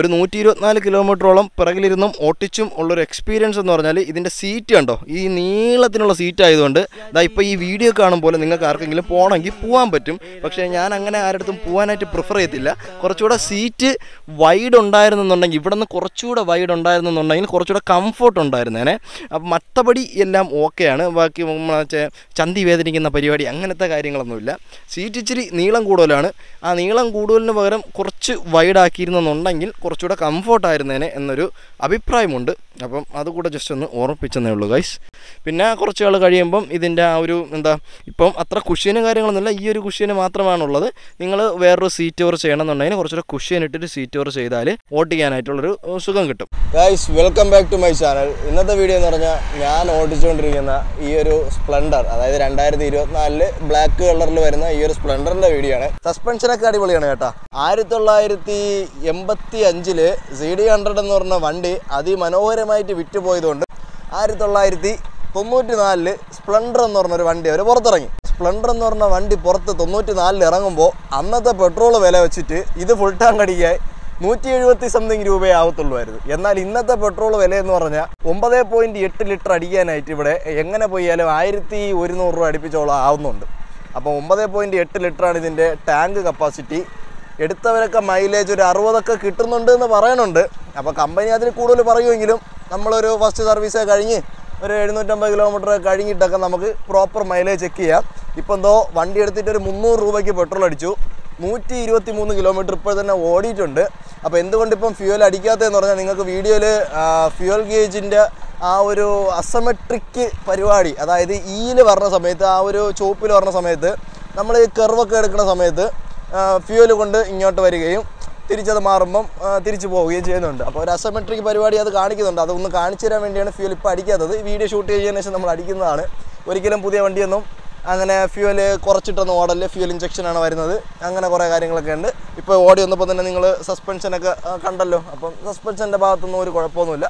ഒരു നൂറ്റി ഇരുപത്തിനാല് കിലോമീറ്ററോളം പിറകിലിരുന്നും ഓട്ടിച്ചും ഉള്ളൊരു എക്സ്പീരിയൻസ് എന്ന് പറഞ്ഞാൽ ഇതിൻ്റെ സീറ്റ് കണ്ടോ ഈ നീളത്തിനുള്ള സീറ്റ് ആയതുകൊണ്ട് ഇതാ ഇപ്പോൾ ഈ വീഡിയോ കാണുമ്പോൾ നിങ്ങൾക്ക് ആർക്കെങ്കിലും പോകണമെങ്കിൽ പോകാൻ പറ്റും പക്ഷേ ഞാൻ അങ്ങനെ ആരുടെടുത്തും പോകാനായിട്ട് പ്രിഫർ ചെയ്യത്തില്ല കുറച്ചുകൂടെ സീറ്റ് വൈഡ് ഉണ്ടായിരുന്നെന്നുണ്ടെങ്കിൽ ഇവിടെ നിന്ന് കുറച്ചുകൂടെ വൈഡ് ഉണ്ടായിരുന്നെന്നുണ്ടെങ്കിൽ കുറച്ചുകൂടെ കംഫർട്ട് ഉണ്ടായിരുന്നേനെ അപ്പം മറ്റപടി എല്ലാം ഓക്കെയാണ് ബാക്കി ചന്തി വേദനിക്കുന്ന പരിപാടി അങ്ങനത്തെ കാര്യങ്ങളൊന്നുമില്ല സീറ്റ് ഇച്ചിരി നീളം കൂടുതലാണ് ആ നീളം കൂടുതലിന് പകരം കുറച്ച് വൈഡാക്കിയിരുന്നെന്നുണ്ടെങ്കിൽ കുറച്ചുകൂടെ കംഫോർട്ടായിരുന്നേനെ എന്നൊരു അഭിപ്രായമുണ്ട് അപ്പം അതുകൂടെ ജസ്റ്റ് ഒന്ന് ഓർമ്മിപ്പിച്ചെന്നേ ഉള്ളൂ ഗൈസ് പിന്നെ കുറച്ച് ആൾ കഴിയുമ്പം ഇതിൻ്റെ ആ ഒരു എന്താ ഇപ്പം അത്ര കുഷ്യനും കാര്യങ്ങളൊന്നുമില്ല ഈ ഒരു കുഷ്യന് മാത്രമാണുള്ളത് നിങ്ങൾ വേറൊരു സീറ്റ് ഓവർ ചെയ്യണമെന്നുണ്ടെങ്കിൽ കുറച്ചുകൂടെ കുഷ്യൻ ഇട്ടിട്ട് സീറ്റ് ഓവർ ചെയ്താൽ ഓട്ടിക്കാനായിട്ടുള്ളൊരു സുഖം കിട്ടും guys welcome back to my channel ഇന്നത്തെ വീഡിയോ എന്ന് പറഞ്ഞാൽ ഞാൻ ഓടിച്ചുകൊണ്ടിരിക്കുന്ന ഈ ഒരു സ്പ്ലെൻഡർ അതായത് രണ്ടായിരത്തി ഇരുപത്തിനാലില് ബ്ലാക്ക് കളറിൽ വരുന്ന ഈ ഒരു സ്പ്ലെൻഡറിൻ്റെ വീഡിയോ ആണ് സസ്പെൻഷനൊക്കെ അടിപൊളിയാണ് കേട്ടോ ആയിരത്തി തൊള്ളായിരത്തി എൺപത്തി അഞ്ചിൽ സി ഡി ഹൺഡ്രഡ് എന്ന് പറഞ്ഞ വണ്ടി അതിമനോഹരമായിട്ട് വിറ്റുപോയതുകൊണ്ട് ആയിരത്തി തൊള്ളായിരത്തി തൊണ്ണൂറ്റി നാലില് സ്പ്ലെൻഡർ എന്ന് പറഞ്ഞൊരു വണ്ടി അവർ പുറത്തിറങ്ങി സ്പ്ലെൻഡർ എന്ന് പറഞ്ഞ വണ്ടി പുറത്ത് തൊണ്ണൂറ്റി നാലിൽ ഇറങ്ങുമ്പോൾ അന്നത്തെ പെട്രോൾ വില വെച്ചിട്ട് ഇത് ഫുൾ ടാങ്ക് അടിക്കാൻ നൂറ്റി എഴുപത്തി സംതിങ് രൂപയെ ആവത്തുള്ളൂ എന്നാൽ ഇന്നത്തെ പെട്രോൾ വില എന്ന് പറഞ്ഞാൽ ഒമ്പത് പോയിന്റ് എട്ട് ലിറ്റർ അടിക്കാനായിട്ട് ഇവിടെ എങ്ങനെ പോയാലും ആയിരത്തി ഒരുന്നൂറ് രൂപ അടുപ്പിച്ചോളം ആവുന്നുണ്ട് അപ്പോൾ ഒമ്പത് പോയിന്റ് എട്ട് ലിറ്ററാണ് ഇതിൻ്റെ ടാങ്ക് കപ്പാസിറ്റി എടുത്തവരൊക്കെ മൈലേജ് ഒരു അറുപതൊക്കെ കിട്ടുന്നുണ്ട് എന്ന് പറയണുണ്ട് അപ്പോൾ കമ്പനി അതിൽ കൂടുതൽ പറയുമെങ്കിലും നമ്മളൊരു ഫസ്റ്റ് സർവീസ് കഴിഞ്ഞ് ഒരു എഴുന്നൂറ്റമ്പത് കിലോമീറ്റർ കഴിഞ്ഞിട്ടൊക്കെ നമുക്ക് പ്രോപ്പർ മൈലേജ് ചെക്ക് ചെയ്യാം ഇപ്പം എന്തോ വണ്ടി എടുത്തിട്ട് ഒരു മുന്നൂറ് രൂപയ്ക്ക് പെട്രോൾ അടിച്ചു നൂറ്റി ഇരുപത്തി മൂന്ന് കിലോമീറ്റർ ഇപ്പോൾ തന്നെ ഓടിയിട്ടുണ്ട് അപ്പോൾ എന്തുകൊണ്ട് ഇപ്പം ഫ്യൂവൽ അടിക്കാത്തതെന്ന് പറഞ്ഞാൽ നിങ്ങൾക്ക് വീഡിയോയിൽ ഫ്യൂവൽ ഗേജിൻ്റെ ആ ഒരു അസമെട്രിക്ക് പരിപാടി അതായത് ഈയിൽ e പറഞ്ഞ സമയത്ത് ആ ഒരു ചോപ്പിൽ പറഞ്ഞ സമയത്ത് നമ്മൾ കെർവൊക്കെ എടുക്കുന്ന സമയത്ത് ഫ്യൂവൽ കൊണ്ട് ഇങ്ങോട്ട് വരികയും തിരിച്ചത് മാറുമ്പം തിരിച്ചു പോവുകയും ചെയ്യുന്നുണ്ട് അപ്പോൾ ഒരു അസമെട്രിക് പരിപാടി അത് കാണിക്കുന്നുണ്ട് അതൊന്ന് കാണിച്ചു തരാൻ വേണ്ടിയാണ് ഫ്യൂവൽ ഇപ്പോൾ അടിക്കാത്തത് ഈ വീഡിയോ ഷൂട്ട് ചെയ്തതിനു ശേഷം നമ്മൾ അടിക്കുന്നതാണ് ഒരിക്കലും പുതിയ വണ്ടിയൊന്നും അങ്ങനെ ഫ്യൂവൽ കുറച്ചിട്ടൊന്ന് ഓടല് ഫ്യൂൽ ഇഞ്ചക്ഷനാണ് വരുന്നത് അങ്ങനെ കുറേ കാര്യങ്ങളൊക്കെ ഉണ്ട് ഇപ്പോൾ ഓടി വന്നപ്പോൾ തന്നെ നിങ്ങൾ സസ്പെൻഷനൊക്കെ കണ്ടല്ലോ അപ്പം സസ്പെൻഷൻ്റെ ഭാഗത്തൊന്നും ഒരു കുഴപ്പമൊന്നുമില്ല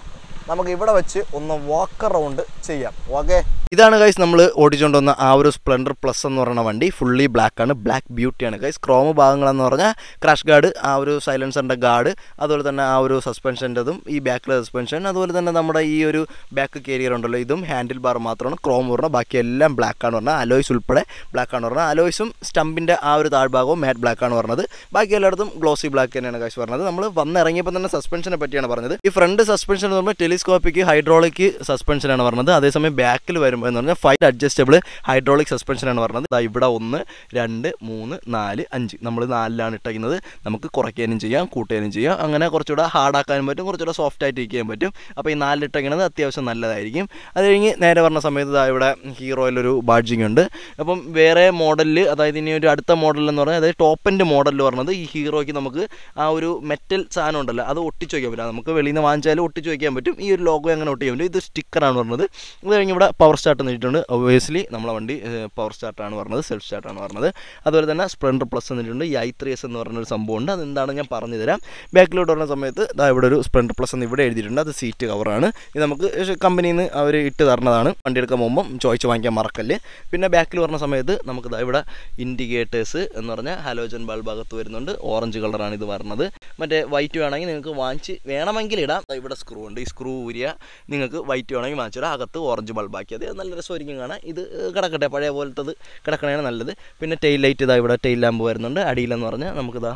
നമുക്ക് ഇവിടെ വെച്ച് ഒന്ന് വാക്ക് റൗണ്ട് ചെയ്യാം ഓക്കെ ഇതാണ് ഗൈസ് നമ്മൾ ഓടിച്ചുകൊണ്ട് വന്ന ആ ഒരു സ്പ്ലെൻഡർ പ്ലസ് എന്ന് പറയുന്ന വണ്ടി ഫുള്ളി ബ്ലാക്ക് ആണ് ബ്ലാക്ക് ബ്യൂട്ടിയാണ് ഗൈസ് ക്രോമ ഭാഗങ്ങളെന്ന് പറഞ്ഞാൽ ക്രാഷ് ഗാർഡ് ആ ഒരു സൈലൻസറിൻ്റെ ഗാർഡ് അതുപോലെ തന്നെ ആ ഒരു സസ്പെൻഷൻ്റെതും ഈ ബാക്കിലെ സസ്പെൻഷൻ അതുപോലെ തന്നെ നമ്മുടെ ഈ ഒരു ബാക്ക് കേരിയർ ഉണ്ടല്ലോ ഇതും ഹാൻഡിൽ ബാർ മാത്രമാണ് ക്രോം പറഞ്ഞാൽ ബാക്കി എല്ലാം ബ്ലാക്ക് ആണ് പറഞ്ഞാൽ അലോയ്സ് ഉൾപ്പെടെ ബ്ലാക്ക് ആണ് പറഞ്ഞാൽ അലോയ്സും സ്റ്റമ്പിൻ്റെ ആ ഒരു താഴ്ഭാഗവും മാറ്റ് ബ്ലാക്ക് ആണ് പറഞ്ഞത് ബാക്കി എല്ലായിടത്തും ഗ്ലോസി ബ്ലാക്ക് തന്നെയാണ് ഗൈസ് പറഞ്ഞത് നമ്മൾ വന്നിറങ്ങിയപ്പോൾ തന്നെ സസ്പെൻഷനെ പറ്റിയാണ് പറഞ്ഞത് ഈ ഫ്രണ്ട് സസ്പെൻഷൻ എന്ന് പറയുമ്പോൾ ടെലിസ്കോപ്പിക്ക് ഹൈഡ്രോളിക് സസ്പെൻഷനാണ് പറഞ്ഞത് അതേസമയം ബാക്കിൽ വരുമ്പോൾ എന്ന് പറഞ്ഞാൽ ഫൈവ് അഡ്ജസ്റ്റബിൾ ഹൈഡ്രോളിക് സസ്പെൻഷനാണ് പറഞ്ഞത് ഇവിടെ ഒന്ന് രണ്ട് മൂന്ന് നാല് അഞ്ച് നമ്മൾ നാലിലാണ് ഇട്ടേക്കുന്നത് നമുക്ക് കുറയ്ക്കാനും ചെയ്യാം കൂട്ടാനും ചെയ്യാം അങ്ങനെ കുറച്ചുകൂടെ ഹാർഡാക്കാനും പറ്റും കുറച്ചുകൂടെ സോഫ്റ്റ് ആയിട്ട് ഇരിക്കാൻ പറ്റും അപ്പോൾ ഈ നാലിലിട്ടേക്കുന്നത് അത്യാവശ്യം നല്ലതായിരിക്കും അത് കഴിഞ്ഞ് നേരെ പറഞ്ഞ സമയത്ത് ഇവിടെ ഹീറോയിലൊരു ബാഡ്ജിങ് ഉണ്ട് അപ്പം വേറെ മോഡലിൽ അതായത് ഇനി ഒരു അടുത്ത മോഡൽ എന്ന് പറഞ്ഞാൽ അതായത് ടോപ്പ് എൻഡ് മോഡലിൽ പറഞ്ഞത് ഈ ഹീറോയ്ക്ക് നമുക്ക് ആ ഒരു മെറ്റൽ സാധനം ഉണ്ടല്ലോ അത് ഒട്ടിച്ച് വയ്ക്കാൻ പറ്റില്ല നമുക്ക് വെളിയിൽ നിന്ന് വാങ്ങിച്ചാലും ഒട്ടിച്ച് വയ്ക്കാൻ പറ്റും ഈ ഒരു ലോഗോ അങ്ങനെ ഒട്ടിക്കാൻ പറ്റും ഇത് സ്റ്റിക്കറാണ് പറഞ്ഞത് അത് കഴിഞ്ഞ് ഇവിടെ പവർ സ്റ്റാർട്ട് എന്നിട്ടുണ്ട് ഒബിയസ്ലി നമ്മളെ വണ്ടി പവർ സ്റ്റാർട്ടാണ് പറഞ്ഞത് സെൽഫ് സ്റ്റാർട്ടാണ് പറഞ്ഞത് അതുപോലെ തന്നെ സ്പ്ലെൻഡർ പ്ലസ് എന്നിട്ടുണ്ട് ഈ ഐ ത്രീ എസ് എന്ന് പറഞ്ഞൊരു സംഭവമുണ്ട് അതെന്താണ് ഞാൻ പറഞ്ഞു തരാം ബാക്കിലോട്ട് വരുന്ന സമയത്ത് ഇതാ ഇവിടെ ഒരു സ്പ്ലെൻഡർ പ്ലസ് എന്ന് ഇവിടെ എഴുതിയിട്ടുണ്ട് അത് സീറ്റ് കവറാണ് ഇത് നമുക്ക് കമ്പനിയിൽ നിന്ന് അവർ ഇട്ട് തരണതാണ് വണ്ടി എടുക്കാൻ പോകുമ്പം ചോയ്സ് വാങ്ങിക്കാൻ മറക്കല്ല് പിന്നെ ബാക്കിൽ വരുന്ന സമയത്ത് നമുക്ക് ഇവിടെ ഇൻഡിക്കേറ്റേഴ്സ് എന്ന് പറഞ്ഞാൽ ഹലോജൻ ബൾബ് അകത്ത് വരുന്നുണ്ട് ഓറഞ്ച് കളറാണ് ഇത് വരുന്നത് മറ്റേ വൈറ്റ് വേണമെങ്കിൽ നിങ്ങൾക്ക് വാങ്ങിച്ച് വേണമെങ്കിൽ ഇടാം ഇവിടെ സ്ക്രൂ ഉണ്ട് ഈ സ്ക്രൂ ഊരിയ നിങ്ങൾക്ക് വൈറ്റ് വേണമെങ്കിൽ വാങ്ങിച്ചിടാം അകത്ത് ഓറഞ്ച് ബൾബാക്കിയത് നല്ല രസമായിരിക്കും കാണാൻ ഇത് കിടക്കട്ടെ പഴയ പോലത്തത് കിടക്കണതാണ് നല്ലത് പിന്നെ ടെയിൽ ലൈറ്റ് ഇതാ ഇവിടെ ടെയിൽ ലാമ്പ് വരുന്നുണ്ട് അടിയിലെന്ന് പറഞ്ഞാൽ നമുക്കിതാ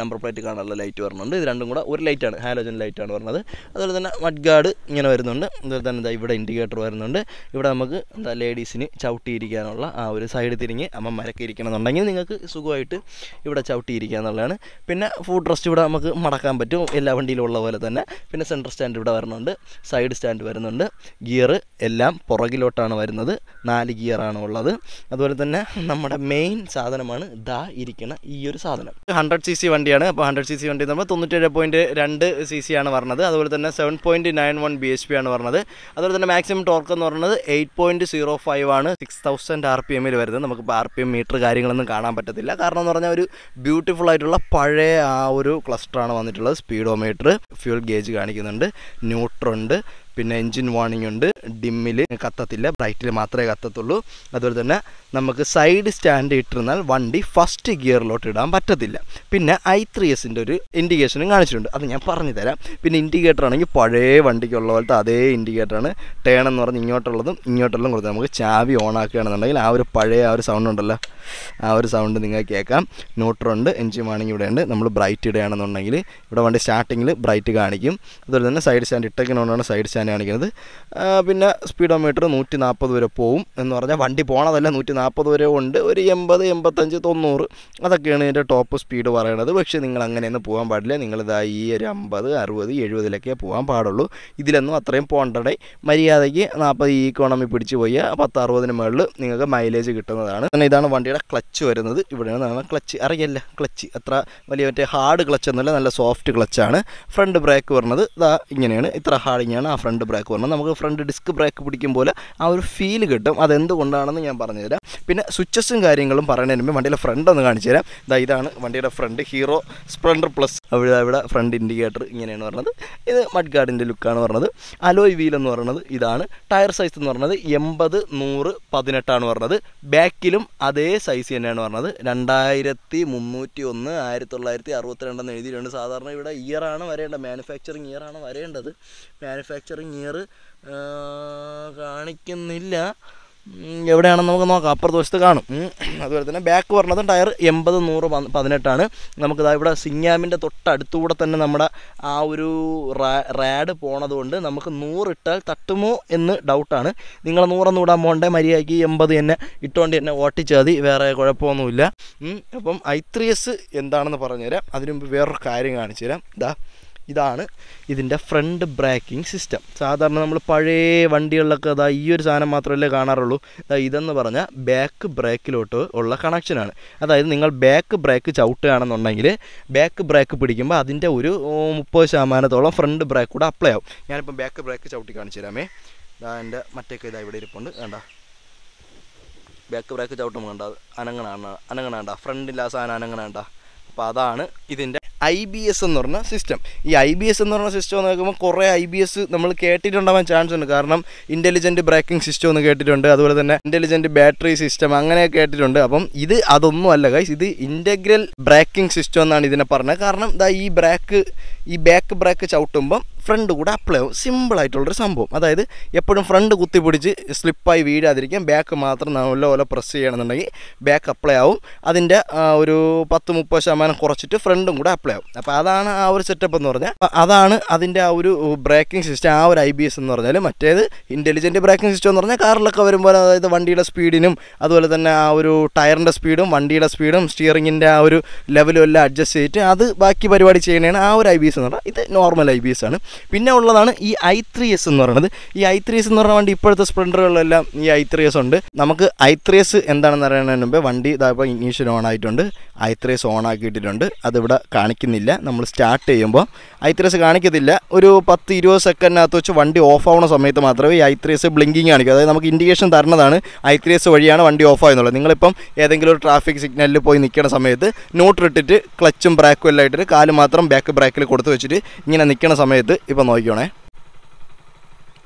നമ്പർ പ്ലേറ്റ് കാണാനുള്ള ലൈറ്റ് വരുന്നുണ്ട് ഇത് രണ്ടും കൂടെ ഒരു ലൈറ്റാണ് ഹാലോജൻ ലൈറ്റാണ് വരുന്നത് അതുപോലെ തന്നെ മഡ്ഗാർഡ് ഇങ്ങനെ വരുന്നുണ്ട് അതുപോലെ തന്നെ എന്താ ഇവിടെ ഇൻഡിക്കേറ്റർ വരുന്നുണ്ട് ഇവിടെ നമുക്ക് എന്താ ലേഡീസിന് ചവിട്ടിയിരിക്കാനുള്ള ആ ഒരു സൈഡ് തിരിഞ്ഞ് അമ്മമാരൊക്കെ ഇരിക്കണമെന്നുണ്ടെങ്കിൽ നിങ്ങൾക്ക് സുഖമായിട്ട് ഇവിടെ ചവിട്ടിയിരിക്കുക എന്നുള്ളതാണ് പിന്നെ ഫുഡ് റെസ്റ്റ് ഇവിടെ നമുക്ക് മടക്കാൻ പറ്റും എല്ലാ വണ്ടിയിലും ഉള്ള പോലെ തന്നെ പിന്നെ സെൻട്രൽ സ്റ്റാൻഡ് ഇവിടെ വരുന്നുണ്ട് സൈഡ് സ്റ്റാൻഡ് വരുന്നുണ്ട് ഗിയർ എല്ലാം പുറകിലോട്ടാണ് വരുന്നത് നാല് ഗിയറാണ് ഉള്ളത് അതുപോലെ തന്നെ നമ്മുടെ മെയിൻ സാധനമാണ് ദാ ഇരിക്കുന്ന ഈ ഒരു സാധനം ഹൺഡ്രഡ് സി സി വണ്ടിയാണ് അപ്പോൾ ഹൺഡ്രഡ് സി സി വണ്ടി നമ്മൾ തൊണ്ണൂറ്റേഴ് പോയിൻറ്റ് രണ്ട് സി സി ആണ് പറഞ്ഞത് അതുപോലെ തന്നെ seven point nine one B H P ആണ് പറഞ്ഞത് അതുപോലെ തന്നെ മാക്സിമം ടോർക്ക് എന്ന് പറയുന്നത് എയ്റ്റ് പോയിൻറ്റ് സീറോ ഫൈവ് ആണ് സിക്സ് തൗസൻഡ് ആർ പി എമ്മിൽ വരുന്നത് നമുക്കിപ്പോൾ ആർ പി എം മീറ്റർ കാര്യങ്ങളൊന്നും കാണാൻ പറ്റത്തില്ല കാരണം എന്ന് പറഞ്ഞാൽ ഒരു ബ്യൂട്ടിഫുൾ ആയിട്ടുള്ള പഴയ ആ ഒരു ക്ലസ്റ്ററാണ് വന്നിട്ടുള്ളത് സ്പീഡോമീറ്റർ ഫ്യൂൽ ഗേജ് കാണിക്കുന്നുണ്ട് ന്യൂട്രുണ്ട് പിന്നെ എൻജിൻ വാണിംഗ് ഉണ്ട് ഡിമ്മിൽ കത്തത്തില്ല ബ്രൈറ്റിൽ മാത്രമേ കത്തത്തുള്ളൂ അതുപോലെ തന്നെ നമുക്ക് സൈഡ് സ്റ്റാൻഡ് ഇട്ടിരുന്നാൽ വണ്ടി ഫസ്റ്റ് ഗിയറിലോട്ട് ഇടാൻ പറ്റത്തില്ല പിന്നെ ഐ ത്രീ എസിൻ്റെ ഒരു ഇൻഡിക്കേഷനും കാണിച്ചിട്ടുണ്ട് അത് ഞാൻ പറഞ്ഞു തരാം പിന്നെ ഇൻഡിക്കേറ്റർ ആണെങ്കിൽ പഴയ വണ്ടിക്കുള്ള പോലത്തെ അതേ ഇൻഡിക്കേറ്ററാണ് ടേൺ എന്ന് പറഞ്ഞ് ഇങ്ങോട്ടുള്ളതും ഇങ്ങോട്ടുള്ളതും കൊടുത്ത് നമുക്ക് ചാവി ഓൺ ആക്കുകയാണെന്നുണ്ടെങ്കിൽ ആ ഒരു പഴയ ആ ഒരു സൗണ്ട് ഉണ്ടല്ലോ ആ ഒരു സൗണ്ട് നിങ്ങൾക്ക് കേൾക്കാം നോട്ടറുണ്ട് എഞ്ചിൻ വാണിംഗ് ഇവിടെ ഉണ്ട് നമ്മൾ ബ്രൈറ്റ് ഇടുകയാണെന്നുണ്ടെങ്കിൽ ഇവിടെ വണ്ടി സ്റ്റാർട്ടിങ്ങിൽ ബ്രൈറ്റ് കാണിക്കും അതുപോലെ തന്നെ സൈഡ് സ്റ്റാൻഡ് ഇട്ടേക്കുന്നതുകൊണ്ടാണ് സൈഡ് സ്റ്റാൻഡ് തന്നെ കാണിക്കുന്നത് പിന്നെ സ്പീഡോമീറ്റർ നൂറ്റി നാൽപ്പത് വരെ പോവും എന്ന് പറഞ്ഞാൽ വണ്ടി പോണതല്ല നൂറ്റി നാൽപ്പത് വരെ ഉണ്ട് ഒരു എൺപത് എൺപത്തഞ്ച് തൊണ്ണൂറ് അതൊക്കെയാണ് ഇതിൻ്റെ ടോപ്പ് സ്പീഡ് പറയണത് പക്ഷേ നിങ്ങൾ അങ്ങനെയൊന്നും പോകാൻ പാടില്ല നിങ്ങളിതാ ഈ ഒരു അമ്പത് അറുപത് എഴുപതിലൊക്കെ പോകാൻ പാടുള്ളൂ ഇതിലൊന്നും അത്രയും പോണ്ടടേ മര്യാദയ്ക്ക് നാൽപ്പത് ഇക്കോണമി പിടിച്ച് പോയി പത്ത് അറുപതിന് മുകളിൽ നിങ്ങൾക്ക് മൈലേജ് കിട്ടുന്നതാണ് പിന്നെ ഇതാണ് വണ്ടിയുടെ ക്ലച്ച് വരുന്നത് ഇവിടെയാണ് ക്ലച്ച് അറിയല്ല ക്ലച്ച് അത്ര വലിയ മറ്റേ ഹാർഡ് ക്ലച്ച് ഒന്നുമില്ല നല്ല സോഫ്റ്റ് ക്ലച്ചാണ് ഫ്രണ്ട് ബ്രേക്ക് വരുന്നത് ഇതാ ഇങ്ങനെയാണ് ഇത്ര ഹാർഡിങ്ങാണ് ആ ഫ്രണ്ട് ഫ്രണ്ട് ബ്രേക്ക് വരണം നമുക്ക് ഫ്രണ്ട് ഡിസ്ക് ബ്രേക്ക് പിടിക്കും പോലെ ആ ഒരു ഫീൽ കിട്ടും അതെന്തുകൊണ്ടാണെന്ന് ഞാൻ പറഞ്ഞുതരാം പിന്നെ സ്വിച്ചസും കാര്യങ്ങളും പറയുന്നതിന് മുമ്പ് വണ്ടിയുടെ ഫ്രണ്ട് ഒന്ന് കാണിച്ചു തരാം ഇതാ ഇതാണ് വണ്ടിയുടെ ഫ്രണ്ട് ഹീറോ സ്പ്ലെൻഡർ പ്ലസ് അവിടെ അവിടെ ഫ്രണ്ട് ഇൻഡിക്കേറ്റർ ഇങ്ങനെയാണ് പറഞ്ഞത് ഇത് മഡ് ഗാർഡിൻ്റെ ലുക്കാണ് പറഞ്ഞത് അലോയ് വീൽ എന്ന് പറയുന്നത് ഇതാണ് ടയർ സൈസ് എന്ന് പറഞ്ഞത് എൺപത് നൂറ് പതിനെട്ടാണ് പറഞ്ഞത് ബാക്കിലും അതേ സൈസ് തന്നെയാണ് പറഞ്ഞത് രണ്ടായിരത്തി മുന്നൂറ്റി ഒന്ന് ആയിരത്തി തൊള്ളായിരത്തി അറുപത്തിരണ്ടെന്ന് എഴുതിയിട്ടുണ്ട് സാധാരണ ഇവിടെ ഇയറാണ് വരേണ്ടത് മാനുഫാക്ചറിങ് ഇയറാണ് വരേണ്ടത് മാനുഫാക്ചറിങ് അത്രയും ഗിയർ കാണിക്കുന്നില്ല എവിടെയാണെന്ന് നമുക്ക് നോക്കാം അപ്പുറത്ത് കാണും അതുപോലെ തന്നെ ബാക്ക് പറഞ്ഞത് ടയർ എൺപത് നൂറ് പതിനെട്ടാണ് നമുക്കിതാ ഇവിടെ സിങ്ങാമിൻ്റെ തൊട്ടടുത്തുകൂടെ തന്നെ നമ്മുടെ ആ ഒരു റാഡ് പോണതുകൊണ്ട് നമുക്ക് നൂറിട്ടാൽ തട്ടുമോ എന്ന് ഡൗട്ടാണ് നിങ്ങൾ നൂറൊന്നും ഇടാൻ പോകണ്ടേ മര്യാദയ്ക്ക് എൺപത് തന്നെ ഇട്ടുകൊണ്ട് തന്നെ ഓട്ടിച്ചാൽ മതി വേറെ കുഴപ്പമൊന്നുമില്ല അപ്പം ഐ ത്രീ എസ് എന്താണെന്ന് പറഞ്ഞുതരാം അതിനുമുമ്പ് വേറൊരു കാര്യം കാണിച്ചു തരാം ഇതാ ഇതാണ് ഇതിൻ്റെ ഫ്രണ്ട് ബ്രേക്കിംഗ് സിസ്റ്റം സാധാരണ നമ്മൾ പഴയ വണ്ടികളിലൊക്കെ അതാ ഈ ഒരു സാധനം മാത്രമല്ലേ കാണാറുള്ളൂ ഇതെന്ന് പറഞ്ഞാൽ ബാക്ക് ബ്രേക്കിലോട്ട് ഉള്ള കണക്ഷനാണ് അതായത് നിങ്ങൾ ബാക്ക് ബ്രേക്ക് ചവിട്ടുകയാണെന്നുണ്ടെങ്കിൽ ബാക്ക് ബ്രേക്ക് പിടിക്കുമ്പോൾ അതിൻ്റെ ഒരു മുപ്പത് ശതമാനത്തോളം ഫ്രണ്ട് ബ്രേക്ക് കൂടെ അപ്ലൈ ആവും ഞാനിപ്പോൾ ബാക്ക് ബ്രേക്ക് ചവിട്ടി കാണിച്ചു തരാമേ ഇതാ എൻ്റെ മറ്റേക്ക് ഇതാ ഇവിടെ ഇരിപ്പുണ്ട് വേണ്ട ബാക്ക് ബ്രേക്ക് ചവിട്ടുമ്പോൾ കണ്ട അനങ്ങനാണ് അനങ്ങനാണ്ട ഫ്രണ്ടില്ലാ സാധനം അനങ്ങനാണ്ട അപ്പോൾ അതാണ് ഇതിൻ്റെ ഐ ബി എസ് എന്ന് പറഞ്ഞ സിസ്റ്റം ഈ ഐ ബി എസ് എന്ന് പറഞ്ഞ സിസ്റ്റം എന്ന് നോക്കുമ്പോൾ കുറേ ഐ ബി എസ് നമ്മൾ കേട്ടിട്ടുണ്ടാവാൻ ചാൻസ് ഉണ്ട് കാരണം ഇൻ്റലിജൻറ്റ് ബ്രേക്കിംഗ് സിസ്റ്റം എന്ന് കേട്ടിട്ടുണ്ട് അതുപോലെ തന്നെ ഇൻ്റലിജൻറ്റ് ബാറ്ററി സിസ്റ്റം അങ്ങനെ കേട്ടിട്ടുണ്ട് അപ്പം ഇത് അതൊന്നും അല്ല ഗൈസ് ഇത് ഇൻ്റഗ്രൽ ബ്രേക്കിംഗ് സിസ്റ്റം എന്നാണ് ഇതിനെ പറഞ്ഞത് കാരണം ഇതാ ഈ ബ്രേക്ക് ഈ ബാക്ക് ബ്രേക്ക് ചവിട്ടുമ്പം ഫ്രണ്ട് കൂടെ അപ്ലൈ ആവും സിമ്പിളായിട്ടുള്ളൊരു സംഭവം അതായത് എപ്പോഴും ഫ്രണ്ട് കുത്തി പിടിച്ച് സ്ലിപ്പായി വീഴാതിരിക്കാൻ ബാക്ക് മാത്രം പോലെ പ്രസ് ചെയ്യണമെന്നുണ്ടെങ്കിൽ ബാക്ക് അപ്ലൈ ആവും അതിൻ്റെ ഒരു പത്ത് മുപ്പത് ശതമാനം കുറച്ചിട്ട് ഫ്രണ്ടും കൂടെ അപ്ലൈ ആവും അപ്പോൾ അതാണ് ആ ഒരു സെറ്റപ്പ് എന്ന് പറഞ്ഞാൽ അതാണ് അതിൻ്റെ ആ ഒരു ബ്രേക്കിംഗ് സിസ്റ്റം ആ ഒരു ഐ ബി എസ് എന്ന് പറഞ്ഞാൽ മറ്റേത് ഇൻ്റലിജൻറ്റ് ബ്രേക്കിംഗ് സിസ്റ്റം എന്ന് പറഞ്ഞാൽ കാറിലൊക്കെ വരുമ്പോൾ അതായത് വണ്ടിയുടെ സ്പീഡിനും അതുപോലെ തന്നെ ആ ഒരു ടയറിൻ്റെ സ്പീഡും വണ്ടിയുടെ സ്പീഡും സ്റ്റിയറിങ്ങിൻ്റെ ആ ഒരു ലെവലും എല്ലാം അഡ്ജസ്റ്റ് ചെയ്തിട്ട് അത് ബാക്കി പരിപാടി ചെയ്യണതാണ് ആ ഒരു ഐ ബി എസ് എന്ന് പറഞ്ഞാൽ ഇത് നോർമൽ ഐ ബി എസ് ആണ് പിന്നെ ഉള്ളതാണ് ഈ ഐ ത്രീ എസ് എന്ന് പറയുന്നത് ഈ ഐ ത്രീ എസ് എന്ന് പറഞ്ഞ വണ്ടി ഇപ്പോഴത്തെ സ്പ്ലെൻഡറുകളിലെല്ലാം ഈ ഐ ത്രീ എസ് ഉണ്ട് നമുക്ക് ഐ ത്രീ എസ് എന്താണെന്ന് അറിയുന്നതിന് മുമ്പ് വണ്ടി ഇതായപ്പോൾ ഇഗ്നീഷൻ ഓൺ ആയിട്ടുണ്ട് ഐ ത്രീ എസ് ഓൺ ആക്കിയിട്ടിട്ടുണ്ട് അതിവിടെ കാണിക്കുന്നില്ല നമ്മൾ സ്റ്റാർട്ട് ചെയ്യുമ്പോൾ ഐ ത്രീ എസ് കാണിക്കത്തില്ല ഒരു പത്ത് ഇരുപത് സെക്കൻഡിനകത്ത് വെച്ച് വണ്ടി ഓഫ് ആവുന്ന സമയത്ത് മാത്രമേ ഈ ഐ ത്രീ എസ് ബ്ലിങ്കിങ് കാണിക്കൂ അതായത് നമുക്ക് ഇൻഡിക്കേഷൻ തരുന്നതാണ് ഐ ത്രീ എസ് വഴിയാണ് വണ്ടി ഓഫ് ആയെന്നുള്ളത് നിങ്ങളിപ്പം ഏതെങ്കിലും ഒരു ട്രാഫിക് സിഗ്നലിൽ പോയി നിൽക്കുന്ന സമയത്ത് നോട്ട് ക്ലച്ചും ബ്രാക്കും എല്ലാം ഇട്ടിട്ട് കാല് മാത്രം ബാക്ക് ബ്രേക്കിൽ കൊടുത്ത് വെച്ചിട്ട് ഇങ്ങനെ നിൽക്കുന്ന സമയത്ത് ഇപ്പം നോക്കിക്കോണേ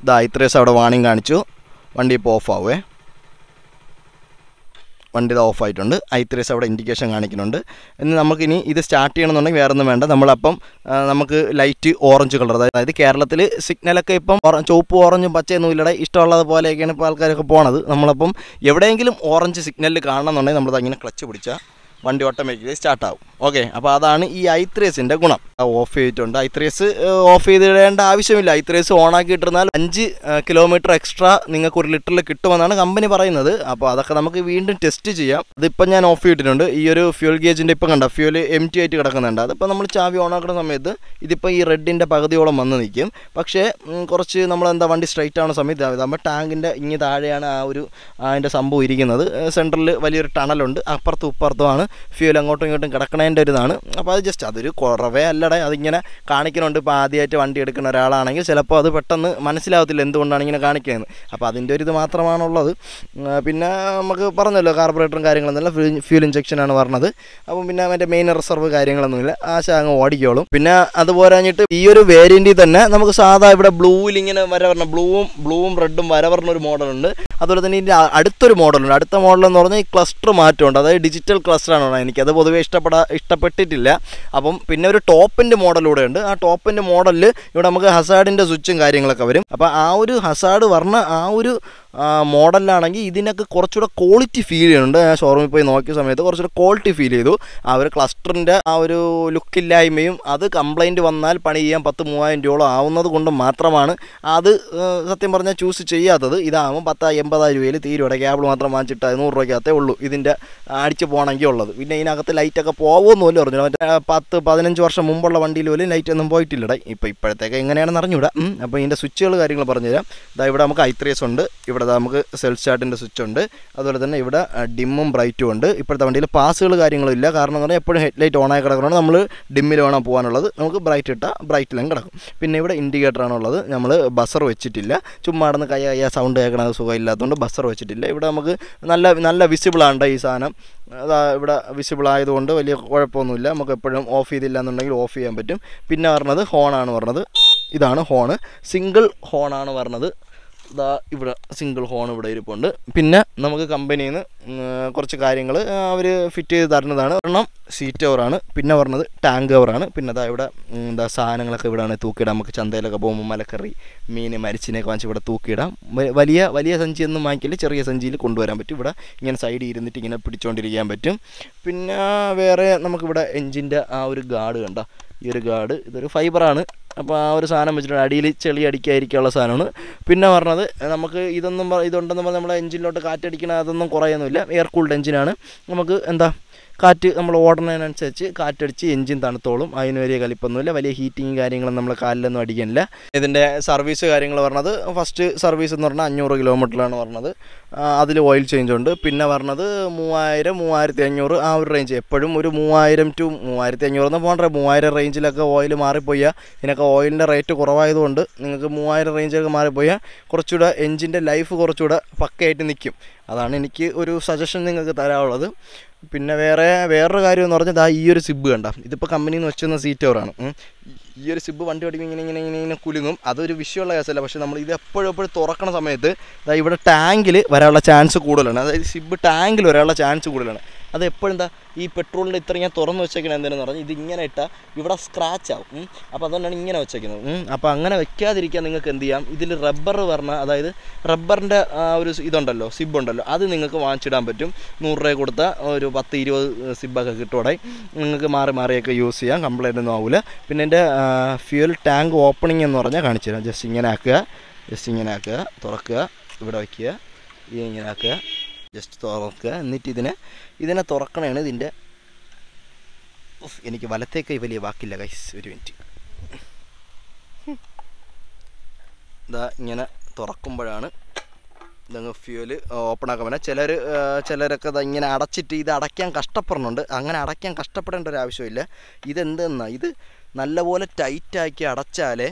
ഇതാ ഇത്രയും അവിടെ വാണിംഗ് കാണിച്ചു വണ്ടി ഇപ്പോൾ ഓഫ് ആവേ വണ്ടി ഇത് ഓഫായിട്ടുണ്ട് ഐ ദിവസം അവിടെ ഇൻഡിക്കേഷൻ കാണിക്കുന്നുണ്ട് ഇനി നമുക്കിനി ഇത് സ്റ്റാർട്ട് ചെയ്യണമെന്നുണ്ടെങ്കിൽ വേറെ ഒന്നും വേണ്ട നമ്മളപ്പം നമുക്ക് ലൈറ്റ് ഓറഞ്ച് കളർ അതായത് കേരളത്തിൽ സിഗ്നലൊക്കെ ഇപ്പം ചുവപ്പ് ഓറഞ്ചും പച്ചയൊന്നും ഇല്ലടെ ഇഷ്ടമുള്ളതുപോലെയൊക്കെയാണ് ഇപ്പോൾ ആൾക്കാരൊക്കെ പോണത് നമ്മളപ്പം എവിടെയെങ്കിലും ഓറഞ്ച് സിഗ്നലിൽ കാണണമെന്നുണ്ടെങ്കിൽ നമ്മളത് അങ്ങനെ ക്ലച്ച് പിടിച്ചാൽ വണ്ടി ഓട്ടോമാറ്റിക്കലി സ്റ്റാർട്ടാവും ഓക്കെ അപ്പോൾ അതാണ് ഈ ഐ ത്രീസിൻ്റെ ഗുണം ഓഫ് ചെയ്തിട്ടുണ്ട് ഐത്രേസ് ഓഫ് ചെയ്തിടേണ്ട ആവശ്യമില്ല ഐത്രേസ് ആക്കി ഇട്ടിരുന്നാൽ അഞ്ച് കിലോമീറ്റർ എക്സ്ട്രാ നിങ്ങൾക്ക് ഒരു ലിറ്ററിൽ കിട്ടുമെന്നാണ് കമ്പനി പറയുന്നത് അപ്പോൾ അതൊക്കെ നമുക്ക് വീണ്ടും ടെസ്റ്റ് ചെയ്യാം അതിപ്പോൾ ഞാൻ ഓഫ് ചെയ്തിട്ടുണ്ട് ഈ ഒരു ഫ്യൂൽ ഗേജിൻ്റെ ഇപ്പം കണ്ട ഫ്യൂൽ എം ടി ആയിട്ട് കിടക്കുന്നുണ്ട് അതിപ്പോൾ നമ്മൾ ചാവി ആക്കുന്ന സമയത്ത് ഇതിപ്പോൾ ഈ റെഡിൻ്റെ പകുതിയോളം വന്ന് നിൽക്കും പക്ഷേ കുറച്ച് നമ്മളെന്താ വണ്ടി സ്ട്രൈറ്റ് ആവുന്ന സമയത്ത് നമ്മുടെ ടാങ്കിൻ്റെ ഇങ്ങ് താഴെയാണ് ആ ഒരു അതിൻ്റെ സംഭവം ഇരിക്കുന്നത് സെൻറ്ററിൽ വലിയൊരു ടണലുണ്ട് അപ്പുറത്തും ഇപ്പുറത്തുമാണ് ഫ്യൂൽ അങ്ങോട്ടും ഇങ്ങോട്ടും കിടക്കണേൻ്റെ ഒരു ഇതാണ് അപ്പോൾ അത് ജസ്റ്റ് അതൊരു കുറവേ അല്ല കണ്ടടേ അതിങ്ങനെ കാണിക്കുന്നുണ്ട് ഇപ്പോൾ ആദ്യമായിട്ട് വണ്ടി എടുക്കുന്ന ഒരാളാണെങ്കിൽ ചിലപ്പോൾ അത് പെട്ടെന്ന് മനസ്സിലാവത്തില്ല എന്തുകൊണ്ടാണ് ഇങ്ങനെ കാണിക്കുന്നത് അപ്പോൾ അതിൻ്റെ ഒരു ഇത് മാത്രമാണുള്ളത് പിന്നെ നമുക്ക് പറഞ്ഞല്ലോ കാർബറേറ്ററും കാര്യങ്ങളൊന്നുമില്ല ഫ്യൂൽ ഇഞ്ചക്ഷനാണ് പറഞ്ഞത് അപ്പം പിന്നെ മറ്റേ മെയിൻ റിസർവ് കാര്യങ്ങളൊന്നുമില്ല ആശ അങ്ങ് ഓടിക്കോളും പിന്നെ അതുപോലെ കഴിഞ്ഞിട്ട് ഈ ഒരു വേരിയൻറ്റിൽ തന്നെ നമുക്ക് സാധാ ഇവിടെ ബ്ലൂവിൽ ഇങ്ങനെ വര പറഞ്ഞ ബ്ലൂവും ബ്ലൂവും റെഡും വര പറഞ്ഞൊരു ഒരു മോഡലുണ്ട് അതുപോലെ തന്നെ ഇതിൻ്റെ അടുത്തൊരു മോഡലുണ്ട് അടുത്ത മോഡൽ എന്ന് പറഞ്ഞാൽ ഈ ക്ലസ്റ്റർ മാറ്റമുണ്ട് അതായത് ഡിജിറ്റൽ ക്ലസ്റ്ററാണ് എനിക്ക് അത് പൊതുവേ ഇഷ്ടപ്പെടാ ഇഷ്ടപ്പെട്ടിട്ടില്ല അപ്പം പിന്നെ ഒരു ടോപ്പിൻ്റെ മോഡലൂടെ ഉണ്ട് ആ ടോപ്പിൻ്റെ മോഡലിൽ ഇവിടെ നമുക്ക് ഹസാഡിൻ്റെ സ്വിച്ചും കാര്യങ്ങളൊക്കെ വരും അപ്പോൾ ആ ഒരു ഹസാഡ് പറഞ്ഞ ആ ഒരു മോഡലിലാണെങ്കിൽ ഇതിനൊക്കെ കുറച്ചുകൂടെ ക്വാളിറ്റി ഫീൽ ചെയ്യുന്നുണ്ട് ഞാൻ ഷോറൂമിൽ പോയി നോക്കിയ സമയത്ത് കുറച്ചുകൂടെ ക്വാളിറ്റി ഫീൽ ചെയ്തു ആ ഒരു ക്ലസ്റ്ററിൻ്റെ ആ ഒരു ലുക്കില്ലായ്മയും അത് കംപ്ലയിൻറ്റ് വന്നാൽ പണി ചെയ്യാൻ പത്ത് മൂവായിരം രൂപയോളം ആവുന്നത് കൊണ്ട് മാത്രമാണ് അത് സത്യം പറഞ്ഞാൽ ചൂസ് ചെയ്യാത്തത് ഇതാകുമ്പോൾ പത്ത് എൺപതായിരം രൂപയിൽ തീരുവട ക്യാബിൾ മാത്രം വാങ്ങിച്ചിട്ട് നൂറ് രൂപയ്ക്കകത്തേ ഉള്ളൂ ഇതിൻ്റെ അടിച്ച് പോകണമെങ്കിൽ ഉള്ളത് പിന്നെ ഇതിനകത്ത് ലൈറ്റൊക്കെ പോകുമെന്നുമല്ലോ പറഞ്ഞു മറ്റേ പത്ത് പതിനഞ്ച് വർഷം മുമ്പുള്ള വണ്ടിയിൽ പോലും ലൈറ്റ് ഒന്നും പോയിട്ടില്ലടാ ഇപ്പോൾ ഇപ്പോഴത്തേക്ക് എങ്ങനെയാണെന്ന് അറിഞ്ഞൂടാ അപ്പോൾ ഇതിൻ്റെ സ്വിച്ചുകൾ കാര്യങ്ങൾ പറഞ്ഞുതരാം ഇതാ ഇവിടെ നമുക്ക് ഐ ത്രീ എസ് ഉണ്ട് ഇവിടെ അത് നമുക്ക് സെൽഫ് സ്റ്റാർട്ടിൻ്റെ സ്വിച്ച് ഉണ്ട് അതുപോലെ തന്നെ ഇവിടെ ഡിമ്മും ബ്രൈറ്റും ഉണ്ട് ഇപ്പോഴത്തെ വണ്ടിയിൽ പാസുകൾ കാര്യങ്ങളില്ല കാരണം എന്ന് പറഞ്ഞാൽ എപ്പോഴും ഹെഡ് ലൈറ്റ് ഓണായി കിടക്കണോ നമ്മൾ ഡിമ്മിൽ വേണം പോകാനുള്ളത് നമുക്ക് ബ്രൈറ്റ് ഇട്ടാൽ ബ്രൈറ്റിലും കിടക്കും പിന്നെ ഇവിടെ ഇൻഡിക്കേറ്ററാണുള്ളത് നമ്മൾ ബസർ വെച്ചിട്ടില്ല ചുമ്മാ നടന്ന് കൈ കയ്യ സൗണ്ട് കേൾക്കണത് സുഖമില്ലാത്തതുകൊണ്ട് ബസർ വെച്ചിട്ടില്ല ഇവിടെ നമുക്ക് നല്ല നല്ല വിസിബിളാണ് ഈ സാധനം അതാ ഇവിടെ വിസിബിൾ ആയതുകൊണ്ട് വലിയ കുഴപ്പമൊന്നുമില്ല നമുക്ക് എപ്പോഴും ഓഫ് ചെയ്തില്ല എന്നുണ്ടെങ്കിൽ ഓഫ് ചെയ്യാൻ പറ്റും പിന്നെ പറഞ്ഞത് ഹോണാണ് പറഞ്ഞത് ഇതാണ് ഹോണ് സിംഗിൾ ഹോണാണ് പറഞ്ഞത് ഇതാ ഇവിടെ സിംഗിൾ ഹോൺ ഇവിടെ ഇരിപ്പുണ്ട് പിന്നെ നമുക്ക് കമ്പനിയിൽ നിന്ന് കുറച്ച് കാര്യങ്ങൾ അവർ ഫിറ്റ് ചെയ്ത് തരുന്നതാണ് ഒരെണ്ണം സീറ്റ് കവറാണ് പിന്നെ പറഞ്ഞത് ടാങ്ക് കവറാണ് പിന്നെ അതാ ഇവിടെ എന്താ സാധനങ്ങളൊക്കെ ഇവിടെയാണ് തൂക്കിയിടാം നമുക്ക് ചന്തയിലൊക്കെ പോകുമ്പോൾ മലക്കറി മീൻ മരിച്ചിനെയൊക്കെ വാങ്ങിച്ച് ഇവിടെ തൂക്കിയിടാം വലിയ വലിയ സഞ്ചിയൊന്നും വാങ്ങിക്കില്ല ചെറിയ സഞ്ചിയിൽ കൊണ്ടുവരാൻ പറ്റും ഇവിടെ ഇങ്ങനെ സൈഡിൽ ഇരുന്നിട്ട് ഇങ്ങനെ പിടിച്ചുകൊണ്ടിരിക്കാൻ പറ്റും പിന്നെ വേറെ നമുക്കിവിടെ എഞ്ചിൻ്റെ ആ ഒരു ഗാർഡ് കണ്ട ഈ ഒരു ഗാർഡ് ഇതൊരു ഫൈബറാണ് അപ്പോൾ ആ ഒരു സാധനം വെച്ചിട്ടുണ്ട് അടിയിൽ ചെളി അടിക്കാതിരിക്കാനുള്ള സാധനമാണ് പിന്നെ പറഞ്ഞത് നമുക്ക് ഇതൊന്നും ഇതുണ്ടെന്ന് പറഞ്ഞാൽ നമ്മുടെ എഞ്ചിനിലോട്ട് കാറ്റടിക്കണ അതൊന്നും കുറയൊന്നുമില്ല എയർ കൂൾഡ് എഞ്ചിനാണ് നമുക്ക് എന്താ കാറ്റ് നമ്മൾ ഓടുന്നതിനനുസരിച്ച് കാറ്റടിച്ച് എഞ്ചിൻ തണുത്തോളും അതിന് വലിയ കലിപ്പൊന്നുമില്ല വലിയ ഹീറ്റിങ് കാര്യങ്ങളും നമ്മൾ കാലിലൊന്നും അടിക്കുന്നില്ല ഇതിൻ്റെ സർവീസ് കാര്യങ്ങൾ പറഞ്ഞത് ഫസ്റ്റ് സർവീസ് എന്ന് പറഞ്ഞാൽ അഞ്ഞൂറ് കിലോമീറ്ററിലാണ് പറഞ്ഞത് അതിൽ ഓയിൽ ചേഞ്ച് ഉണ്ട് പിന്നെ പറഞ്ഞത് മൂവായിരം മൂവായിരത്തി അഞ്ഞൂറ് ആ ഒരു റേഞ്ച് എപ്പോഴും ഒരു മൂവായിരം ടു മൂവായിരത്തി അഞ്ഞൂറ് എന്ന് പോകണ്ട മൂവായിരം റേഞ്ചിലൊക്കെ ഓയിൽ മാറിപ്പോയാൽ ഇതിനൊക്കെ ഓയിലിൻ്റെ റേറ്റ് കുറവായതുകൊണ്ട് നിങ്ങൾക്ക് മൂവായിരം റേഞ്ചിലൊക്കെ മാറിപ്പോയാൽ കുറച്ചുകൂടെ എഞ്ചിൻ്റെ ലൈഫ് കുറച്ചുകൂടെ പക്കയായിട്ട് നിൽക്കും അതാണ് എനിക്ക് ഒരു സജഷൻ നിങ്ങൾക്ക് തരാനുള്ളത് പിന്നെ വേറെ വേറൊരു കാര്യം എന്ന് പറഞ്ഞാൽ ഇതാ ഈ ഒരു സിബ് കണ്ട ഇതിപ്പോൾ കമ്പനിയിൽ നിന്ന് സീറ്റ് സീറ്റോറാണ് ഈ ഒരു സിബ് വണ്ടി ഓടിക്കുമ്പോൾ ഇങ്ങനെ ഇങ്ങനെ ഇങ്ങനെ ഇങ്ങനെ കുലുങ്ങും അതൊരു വിഷയമുള്ള കേസല്ല പക്ഷേ നമ്മൾ ഇത് എപ്പോഴും എപ്പോഴും തുറക്കണ സമയത്ത് ഇവിടെ ടാങ്കിൽ വരാനുള്ള ചാൻസ് കൂടുതലാണ് അതായത് സിബ് ടാങ്കിൽ വരാനുള്ള ചാൻസ് കൂടുതലാണ് അത് എപ്പോഴും എന്താ ഈ പെട്രോളിൻ്റെ ഇത്ര ഞാൻ തുറന്ന് വെച്ചേക്കണേ എന്തിനെന്ന് പറഞ്ഞു ഇത് ഇങ്ങനെ ഇട്ടാൽ ഇവിടെ സ്ക്രാച്ച് ആവും അപ്പോൾ അതുകൊണ്ടാണ് ഇങ്ങനെ വെച്ചേക്കുന്നത് അപ്പോൾ അങ്ങനെ വെക്കാതിരിക്കാൻ നിങ്ങൾക്ക് എന്ത് ചെയ്യാം ഇതിൽ റബ്ബർ പറഞ്ഞാൽ അതായത് റബ്ബറിൻ്റെ ഒരു ഇതുണ്ടല്ലോ ഉണ്ടല്ലോ അത് നിങ്ങൾക്ക് വാങ്ങിച്ചിടാൻ പറ്റും നൂറ് രൂപ കൊടുത്ത ഒരു പത്ത് ഇരുപത് സിബൊക്കെ കിട്ടോടെ നിങ്ങൾക്ക് മാറി മാറിയൊക്കെ യൂസ് ചെയ്യാം കംപ്ലൈൻ്റ് ഒന്നും ആവില്ല പിന്നെ എൻ്റെ ഫ്യൂൽ ടാങ്ക് ഓപ്പണിംഗ് എന്ന് പറഞ്ഞാൽ കാണിച്ചു തരാം ജസ്റ്റ് ഇങ്ങനെ ആക്കുക ജസ്റ്റ് ഇങ്ങനെ ആക്കുക തുറക്കുക ഇവിടെ വയ്ക്കുക ഇങ്ങനെ ആക്കുക ജസ്റ്റ് തുറക്കുക എന്നിട്ട് ഇതിനെ ഇതിനെ തുറക്കണമാണ് ഇതിൻ്റെ എനിക്ക് വലത്തേക്ക് വലിയ വാക്കില്ല കൈസ് ഒരു മിനിറ്റ് ഇതാ ഇങ്ങനെ തുറക്കുമ്പോഴാണ് ഇതങ്ങ് ഫ്യൂല് ഓപ്പൺ ആക്കാൻ പറ്റുക ചിലർ ചിലരൊക്കെ ഇത് ഇങ്ങനെ അടച്ചിട്ട് ഇത് അടയ്ക്കാൻ കഷ്ടപ്പെടുന്നുണ്ട് അങ്ങനെ അടയ്ക്കാൻ കഷ്ടപ്പെടേണ്ട ഒരു ആവശ്യമില്ല ഇതെന്തെന്നാ ഇത് നല്ലപോലെ ടൈറ്റാക്കി അടച്ചാലേ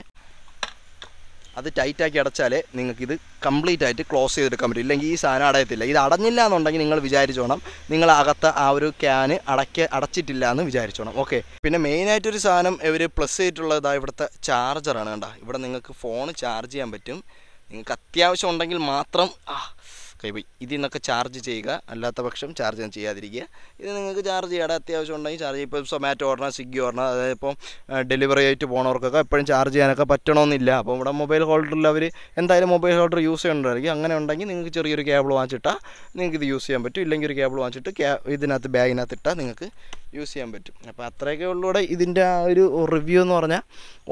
അത് ടൈറ്റാക്കി അടച്ചാലേ നിങ്ങൾക്കിത് കംപ്ലീറ്റ് ആയിട്ട് ക്ലോസ് ചെയ്തെടുക്കാൻ പറ്റും ഇല്ലെങ്കിൽ ഈ സാധനം അടയത്തില്ല ഇത് അടഞ്ഞില്ല എന്നുണ്ടെങ്കിൽ നിങ്ങൾ വിചാരിച്ചോണം നിങ്ങൾ അകത്ത് ആ ഒരു ക്യാന് അടയ്ക്ക അടച്ചിട്ടില്ല എന്ന് വിചാരിച്ചോണം ഓക്കെ പിന്നെ മെയിനായിട്ടൊരു സാധനം ഇവർ പ്ലസ് ചെയ്തിട്ടുള്ളത് ഇവിടുത്തെ ചാർജറാണ് കണ്ട ഇവിടെ നിങ്ങൾക്ക് ഫോൺ ചാർജ് ചെയ്യാൻ പറ്റും നിങ്ങൾക്ക് അത്യാവശ്യം ഉണ്ടെങ്കിൽ മാത്രം കൈപോയി ഇതിൽ നിന്നൊക്കെ ചാർജ് ചെയ്യുക അല്ലാത്ത പക്ഷം ചാർജ് ചെയ്യാതിരിക്കുക ഇത് നിങ്ങൾക്ക് ചാർജ് ചെയ്യാതെ അത്യാവശ്യം ഉണ്ടെങ്കിൽ ചാർജ് ഇപ്പോൾ സൊമാറ്റോ ഓർണർ സ്വിഗ്ഗി ഓർണർ അതായത് ഇപ്പോൾ ഡെലിവറി ആയിട്ട് പോണവർക്കൊക്കെ എപ്പോഴും ചാർജ് ചെയ്യാനൊക്കെ പറ്റണമെന്നില്ല അപ്പോൾ ഇവിടെ മൊബൈൽ ഹോൾഡറിൽ അവർ എന്തായാലും മൊബൈൽ ഹോൾഡർ യൂസ് ചെയ്യണ്ടായിരിക്കും അങ്ങനെ ഉണ്ടെങ്കിൽ നിങ്ങൾക്ക് ചെറിയൊരു കേബിൾ വാങ്ങിച്ചിട്ടാൽ നിങ്ങൾക്ക് ഇത് യൂസ് ചെയ്യാൻ പറ്റും ഇല്ലെങ്കിൽ ഒരു കേബിൾ വാങ്ങിച്ചിട്ട് ഇതിനകത്ത് ബാഗിനകത്ത് ഇട്ടാൽ നിങ്ങൾക്ക് യൂസ് ചെയ്യാൻ പറ്റും അപ്പോൾ അത്രയൊക്കെ ഉള്ളൂടെ ഇതിൻ്റെ ആ ഒരു റിവ്യൂ എന്ന് പറഞ്ഞാൽ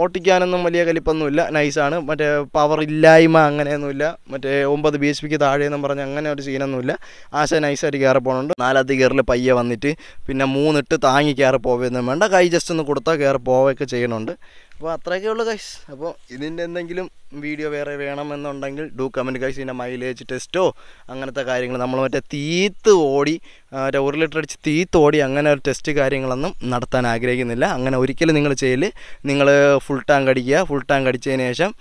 ഓട്ടിക്കാനൊന്നും വലിയ കലിപ്പൊന്നുമില്ല നൈസാണ് മറ്റേ പവർ ഇല്ലായ്മ അങ്ങനെയൊന്നുമില്ല മറ്റേ ഒമ്പത് ബി എസ് പിക്ക് താഴെയെന്നും പറഞ്ഞാൽ അങ്ങനെ ഒരു സീനൊന്നുമില്ല ആശ നൈസായിട്ട് കയറി പോകുന്നുണ്ട് നാലാത്ത ഗിയറിൽ പയ്യെ വന്നിട്ട് പിന്നെ മൂന്നിട്ട് താങ്ങി കയറി പോവുകയൊന്നും വേണ്ട കൈ ജസ്റ്റ് ഒന്ന് കൊടുത്താൽ കയറി പോവുകയൊക്കെ ചെയ്യണുണ്ട് അപ്പോൾ അത്രയൊക്കെ ഉള്ളു കൈസ് അപ്പോൾ ഇതിൻ്റെ എന്തെങ്കിലും വീഡിയോ വേറെ വേണമെന്നുണ്ടെങ്കിൽ ഡു കമ്മ്യൂണിക്കേഷൻ ഗൈസ് മൈലേജ് ടെസ്റ്റോ അങ്ങനത്തെ കാര്യങ്ങൾ നമ്മൾ മറ്റേ തീത്ത് ഓടി മറ്റേ ഒരു ലിറ്റർ അടിച്ച് തീത്ത് ഓടി അങ്ങനെ ഒരു ടെസ്റ്റ് കാര്യങ്ങളൊന്നും നടത്താൻ ആഗ്രഹിക്കുന്നില്ല അങ്ങനെ ഒരിക്കലും നിങ്ങൾ ചെയ്യൽ നിങ്ങൾ ഫുൾ ടാങ്ക് അടിക്കുക ഫുൾ ടാങ്ക് അടിച്ചതിന് ശേഷം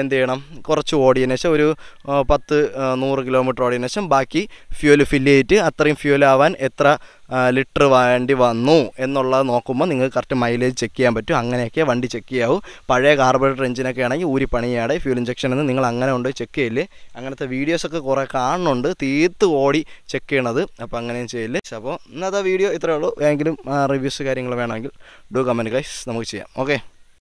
എന്ത് ചെയ്യണം കുറച്ച് ഓടിയതിന് ശേഷം ഒരു പത്ത് നൂറ് കിലോമീറ്റർ ഓടിയതിന് ശേഷം ബാക്കി ഫ്യൂല് ഫില്ല് ചെയ്തിട്ട് അത്രയും ആവാൻ എത്ര ലിറ്റർ വേണ്ടി വന്നു എന്നുള്ളത് നോക്കുമ്പോൾ നിങ്ങൾക്ക് കറക്റ്റ് മൈലേജ് ചെക്ക് ചെയ്യാൻ പറ്റും അങ്ങനെയൊക്കെ വണ്ടി ചെക്ക് ചെയ്യാവൂ പഴയ കാർബറേറ്റർ എഞ്ചിനൊക്കെ ആണെങ്കിൽ ഊരി പണിയാണ് ഉണ്ടായി ഫ്യൂൽ ഇഞ്ചക്ഷൻ എന്ന് നിങ്ങൾ അങ്ങനെ ഉണ്ട് ചെക്ക് ചെയ്യില്ലേ അങ്ങനത്തെ വീഡിയോസൊക്കെ കുറേ കാണുന്നുണ്ട് തീർത്ത് ഓടി ചെക്ക് ചെയ്യണത് അപ്പോൾ അങ്ങനെയും ചെയ്യില്ലേ അപ്പോൾ ഇന്നത്തെ വീഡിയോ ഇത്രയേ ഉള്ളൂ എങ്കിലും റിവ്യൂസ് കാര്യങ്ങൾ വേണമെങ്കിൽ ഡു കമൻറ്റ് ഗൈസ് നമുക്ക് ചെയ്യാം ഓക്കെ